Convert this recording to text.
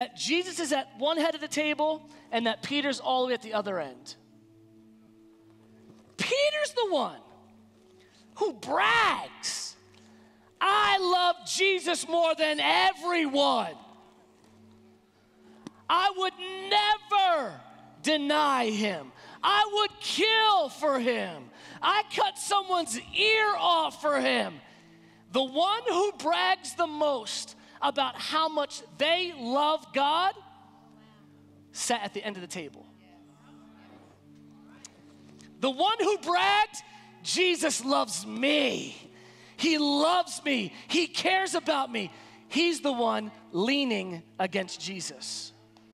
That Jesus is at one head of the table and that Peter's all the way at the other end. Peter's the one who brags, I love Jesus more than everyone. I would never deny him. I would kill for him. I cut someone's ear off for him. The one who brags the most about how much they love God sat at the end of the table. The one who bragged, Jesus loves me. He loves me. He cares about me. He's the one leaning against Jesus.